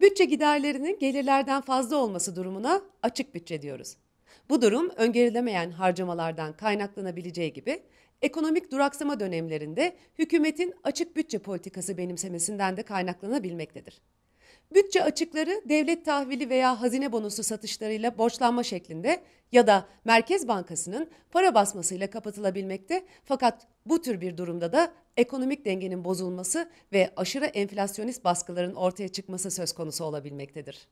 Bütçe giderlerinin gelirlerden fazla olması durumuna açık bütçe diyoruz. Bu durum öngörülemeyen harcamalardan kaynaklanabileceği gibi ekonomik duraksama dönemlerinde hükümetin açık bütçe politikası benimsemesinden de kaynaklanabilmektedir. Bütçe açıkları devlet tahvili veya hazine bonusu satışlarıyla borçlanma şeklinde ya da Merkez Bankası'nın para basmasıyla kapatılabilmekte fakat bu tür bir durumda da ekonomik dengenin bozulması ve aşırı enflasyonist baskıların ortaya çıkması söz konusu olabilmektedir.